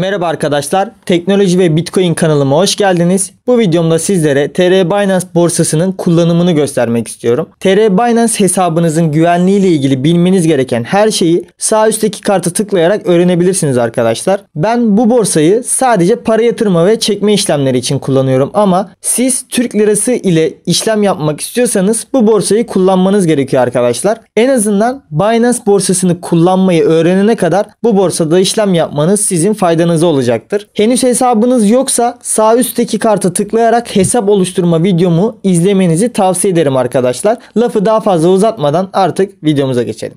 Merhaba arkadaşlar, teknoloji ve bitcoin kanalıma hoş geldiniz. Bu videomda sizlere TR Binance borsasının kullanımını göstermek istiyorum. TR Binance hesabınızın güvenliği ile ilgili bilmeniz gereken her şeyi sağ üstteki kartı tıklayarak öğrenebilirsiniz arkadaşlar. Ben bu borsayı sadece para yatırma ve çekme işlemleri için kullanıyorum ama siz Türk lirası ile işlem yapmak istiyorsanız bu borsayı kullanmanız gerekiyor arkadaşlar. En azından Binance borsasını kullanmayı öğrenene kadar bu borsada işlem yapmanız sizin faydanız yanınıza olacaktır. Henüz hesabınız yoksa sağ üstteki karta tıklayarak hesap oluşturma videomu izlemenizi tavsiye ederim arkadaşlar. Lafı daha fazla uzatmadan artık videomuza geçelim.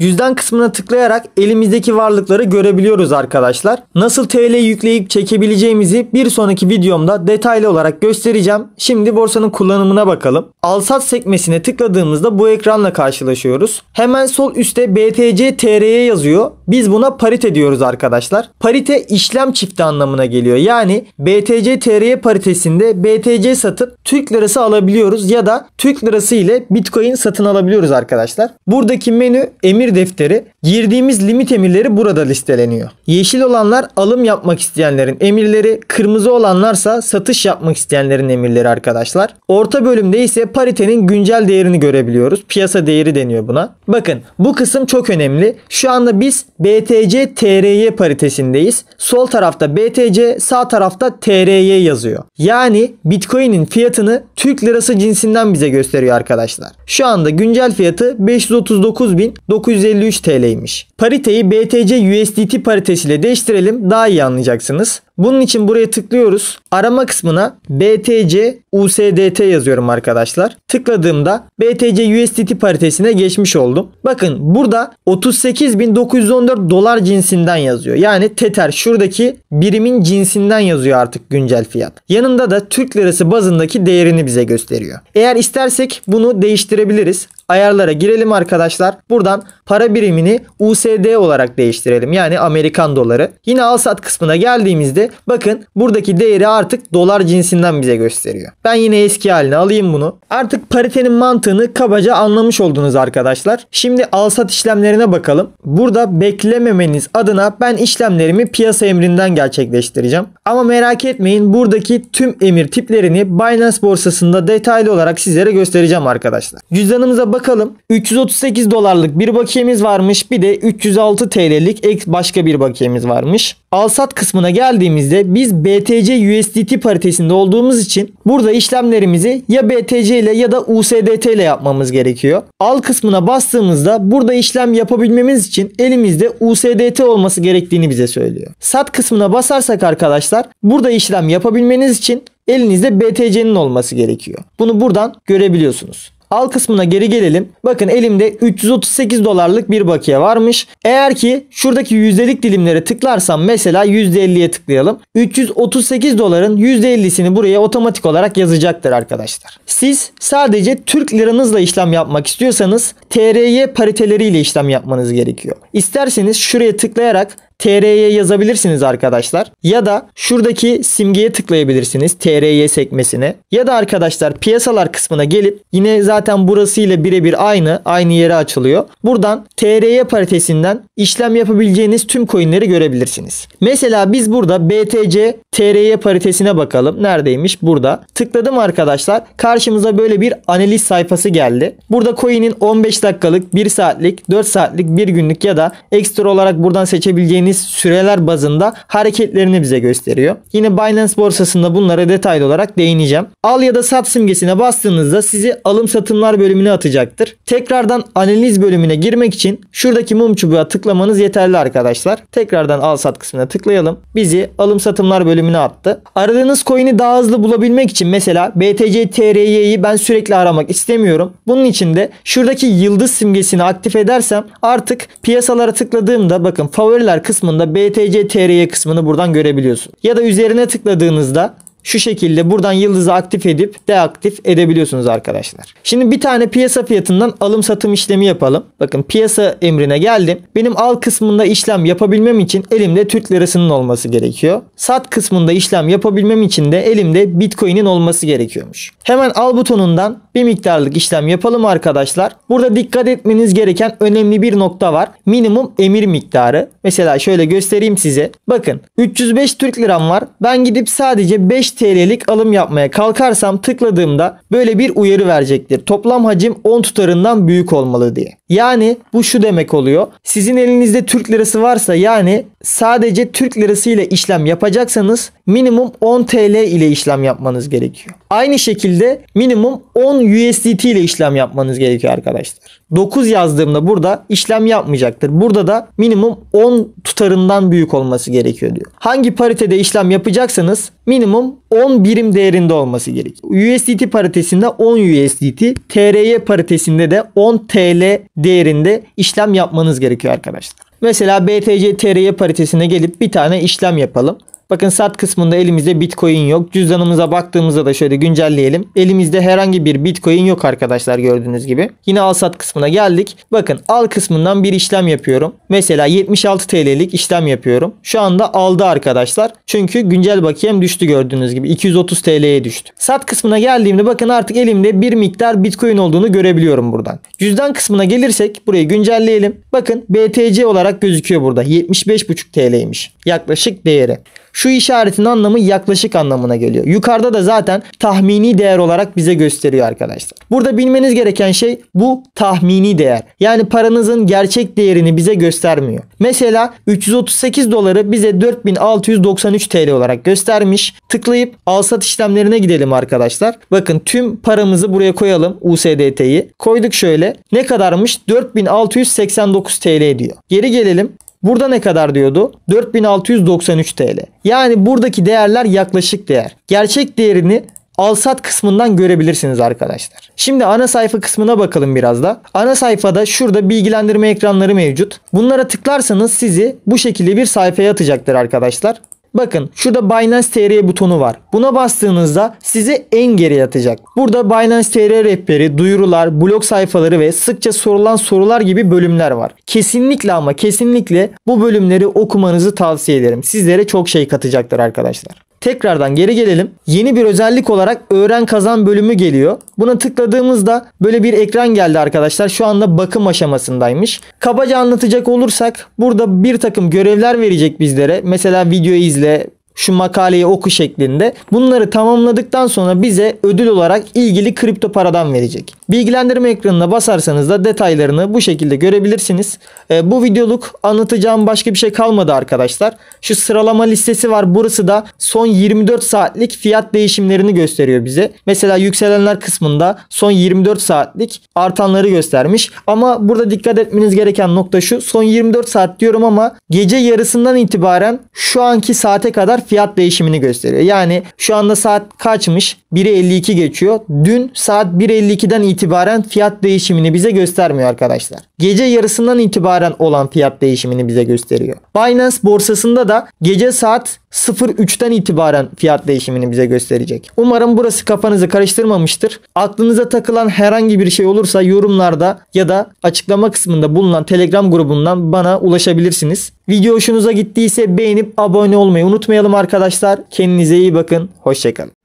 Cüzdan kısmına tıklayarak elimizdeki varlıkları görebiliyoruz arkadaşlar. Nasıl TL yükleyip çekebileceğimizi bir sonraki videomda detaylı olarak göstereceğim. Şimdi borsanın kullanımına bakalım. Alsat sekmesine tıkladığımızda bu ekranla karşılaşıyoruz. Hemen sol üstte BTC TR'ye yazıyor. Biz buna parite diyoruz arkadaşlar. Parite işlem çifti anlamına geliyor. Yani BTC TR'ye paritesinde BTC satıp Türk lirası alabiliyoruz ya da Türk lirası ile Bitcoin satın alabiliyoruz arkadaşlar. Buradaki menü emir emir defteri girdiğimiz limit emirleri burada listeleniyor. Yeşil olanlar alım yapmak isteyenlerin emirleri, kırmızı olanlarsa satış yapmak isteyenlerin emirleri arkadaşlar. Orta bölümde ise paritenin güncel değerini görebiliyoruz. Piyasa değeri deniyor buna. Bakın bu kısım çok önemli. Şu anda biz BTC TRY paritesindeyiz. Sol tarafta BTC, sağ tarafta TRY yazıyor. Yani Bitcoin'in fiyatını Türk lirası cinsinden bize gösteriyor arkadaşlar. Şu anda güncel fiyatı 539.900 153 TL'ymiş. Pariteyi BTC USDT paritesiyle değiştirelim daha iyi anlayacaksınız. Bunun için buraya tıklıyoruz. Arama kısmına BTC USDT yazıyorum arkadaşlar. Tıkladığımda BTC USDT paritesine geçmiş oldum. Bakın burada 38.914 dolar cinsinden yazıyor. Yani Tether şuradaki birimin cinsinden yazıyor artık güncel fiyat. Yanında da Türk lirası bazındaki değerini bize gösteriyor. Eğer istersek bunu değiştirebiliriz ayarlara girelim arkadaşlar. Buradan para birimini USD olarak değiştirelim. Yani Amerikan doları. Yine al sat kısmına geldiğimizde bakın buradaki değeri artık dolar cinsinden bize gösteriyor. Ben yine eski haline alayım bunu. Artık paritenin mantığını kabaca anlamış oldunuz arkadaşlar. Şimdi alsat işlemlerine bakalım. Burada beklememeniz adına ben işlemlerimi piyasa emrinden gerçekleştireceğim. Ama merak etmeyin buradaki tüm emir tiplerini Binance borsasında detaylı olarak sizlere göstereceğim arkadaşlar. Cüzdanımıza bakalım. 338 dolarlık bir bakiyemiz varmış. Bir de 306 TL'lik ek başka bir bakiyemiz varmış. Alsat kısmına geldiğimiz geldiğimizde biz BTC USDT paritesinde olduğumuz için burada işlemlerimizi ya BTC ile ya da USDT ile yapmamız gerekiyor. Al kısmına bastığımızda burada işlem yapabilmemiz için elimizde USDT olması gerektiğini bize söylüyor. Sat kısmına basarsak arkadaşlar burada işlem yapabilmeniz için elinizde BTC'nin olması gerekiyor. Bunu buradan görebiliyorsunuz. Al kısmına geri gelelim. Bakın elimde 338 dolarlık bir bakiye varmış. Eğer ki şuradaki yüzdelik dilimlere tıklarsam mesela %50'ye tıklayalım. 338 doların %50'sini buraya otomatik olarak yazacaktır arkadaşlar. Siz sadece Türk liranızla işlem yapmak istiyorsanız TRY pariteleriyle işlem yapmanız gerekiyor. İsterseniz şuraya tıklayarak TRY yazabilirsiniz arkadaşlar. Ya da şuradaki simgeye tıklayabilirsiniz TRY sekmesine. Ya da arkadaşlar piyasalar kısmına gelip yine zaten burası ile birebir aynı aynı yere açılıyor. Buradan TRY paritesinden işlem yapabileceğiniz tüm coinleri görebilirsiniz. Mesela biz burada BTC TRY paritesine bakalım. Neredeymiş? Burada. Tıkladım arkadaşlar. Karşımıza böyle bir analiz sayfası geldi. Burada coin'in 15 dakikalık, 1 saatlik, 4 saatlik, 1 günlük ya da ekstra olarak buradan seçebileceğiniz ettiğiniz süreler bazında hareketlerini bize gösteriyor. Yine Binance borsasında bunlara detaylı olarak değineceğim. Al ya da sat simgesine bastığınızda sizi alım satımlar bölümüne atacaktır. Tekrardan analiz bölümüne girmek için şuradaki mum çubuğa tıklamanız yeterli arkadaşlar. Tekrardan al sat kısmına tıklayalım. Bizi alım satımlar bölümüne attı. Aradığınız coin'i daha hızlı bulabilmek için mesela BTC TRY'yi ben sürekli aramak istemiyorum. Bunun için de şuradaki yıldız simgesini aktif edersem artık piyasalara tıkladığımda bakın favoriler kısmı kısmında BTC TRY kısmını buradan görebiliyorsun. Ya da üzerine tıkladığınızda şu şekilde buradan yıldızı aktif edip deaktif edebiliyorsunuz arkadaşlar. Şimdi bir tane piyasa fiyatından alım satım işlemi yapalım. Bakın piyasa emrine geldim. Benim al kısmında işlem yapabilmem için elimde Türk lirasının olması gerekiyor. Sat kısmında işlem yapabilmem için de elimde Bitcoin'in olması gerekiyormuş. Hemen al butonundan bir miktarlık işlem yapalım arkadaşlar. Burada dikkat etmeniz gereken önemli bir nokta var. Minimum emir miktarı. Mesela şöyle göstereyim size. Bakın 305 Türk liram var. Ben gidip sadece 5 60 TL'lik alım yapmaya kalkarsam tıkladığımda böyle bir uyarı verecektir. Toplam hacim 10 tutarından büyük olmalı diye. Yani bu şu demek oluyor. Sizin elinizde Türk lirası varsa yani sadece Türk lirası ile işlem yapacaksanız minimum 10 TL ile işlem yapmanız gerekiyor. Aynı şekilde minimum 10 USDT ile işlem yapmanız gerekiyor arkadaşlar. 9 yazdığımda burada işlem yapmayacaktır. Burada da minimum 10 tutarından büyük olması gerekiyor diyor. Hangi paritede işlem yapacaksanız minimum 10 birim değerinde olması gerekiyor. USDT paritesinde 10 USDT, TRY paritesinde de 10 TL değerinde işlem yapmanız gerekiyor arkadaşlar. Mesela BTC TRY paritesine gelip bir tane işlem yapalım. Bakın sat kısmında elimizde bitcoin yok. Cüzdanımıza baktığımızda da şöyle güncelleyelim. Elimizde herhangi bir bitcoin yok arkadaşlar gördüğünüz gibi. Yine al sat kısmına geldik. Bakın al kısmından bir işlem yapıyorum. Mesela 76 TL'lik işlem yapıyorum. Şu anda aldı arkadaşlar. Çünkü güncel bakiyem düştü gördüğünüz gibi. 230 TL'ye düştü. Sat kısmına geldiğimde bakın artık elimde bir miktar bitcoin olduğunu görebiliyorum buradan. Cüzdan kısmına gelirsek burayı güncelleyelim. Bakın BTC olarak gözüküyor burada. 75,5 TL'ymiş. Yaklaşık değeri. Şu işaretin anlamı yaklaşık anlamına geliyor. Yukarıda da zaten tahmini değer olarak bize gösteriyor arkadaşlar. Burada bilmeniz gereken şey bu tahmini değer. Yani paranızın gerçek değerini bize göstermiyor. Mesela 338 doları bize 4693 TL olarak göstermiş. Tıklayıp al sat işlemlerine gidelim arkadaşlar. Bakın tüm paramızı buraya koyalım USDT'yi. Koyduk şöyle. Ne kadarmış? 4689 TL diyor. Geri gelelim. Burada ne kadar diyordu? 4693 TL. Yani buradaki değerler yaklaşık değer. Gerçek değerini Alsat kısmından görebilirsiniz arkadaşlar. Şimdi ana sayfa kısmına bakalım biraz da. Ana sayfada şurada bilgilendirme ekranları mevcut. Bunlara tıklarsanız sizi bu şekilde bir sayfaya atacaktır arkadaşlar. Bakın şurada Binance TR butonu var. Buna bastığınızda sizi en geriye atacak. Burada Binance TR rehberi, duyurular, blog sayfaları ve sıkça sorulan sorular gibi bölümler var. Kesinlikle ama kesinlikle bu bölümleri okumanızı tavsiye ederim. Sizlere çok şey katacaktır arkadaşlar. Tekrardan geri gelelim. Yeni bir özellik olarak öğren kazan bölümü geliyor. Buna tıkladığımızda böyle bir ekran geldi arkadaşlar. Şu anda bakım aşamasındaymış. Kabaca anlatacak olursak burada bir takım görevler verecek bizlere. Mesela videoyu izle, şu makaleyi oku şeklinde. Bunları tamamladıktan sonra bize ödül olarak ilgili kripto paradan verecek. Bilgilendirme ekranına basarsanız da detaylarını bu şekilde görebilirsiniz. E, bu videoluk anlatacağım başka bir şey kalmadı arkadaşlar. Şu sıralama listesi var. Burası da son 24 saatlik fiyat değişimlerini gösteriyor bize. Mesela yükselenler kısmında son 24 saatlik artanları göstermiş. Ama burada dikkat etmeniz gereken nokta şu. Son 24 saat diyorum ama gece yarısından itibaren şu anki saate kadar fiyat değişimini gösteriyor. Yani şu anda saat kaçmış? 1.52 geçiyor. Dün saat 1.52'den itibaren itibaren fiyat değişimini bize göstermiyor arkadaşlar. Gece yarısından itibaren olan fiyat değişimini bize gösteriyor. Binance borsasında da gece saat 0.3'ten itibaren fiyat değişimini bize gösterecek. Umarım burası kafanızı karıştırmamıştır. Aklınıza takılan herhangi bir şey olursa yorumlarda ya da açıklama kısmında bulunan Telegram grubundan bana ulaşabilirsiniz. Video hoşunuza gittiyse beğenip abone olmayı unutmayalım arkadaşlar. Kendinize iyi bakın. Hoşçakalın.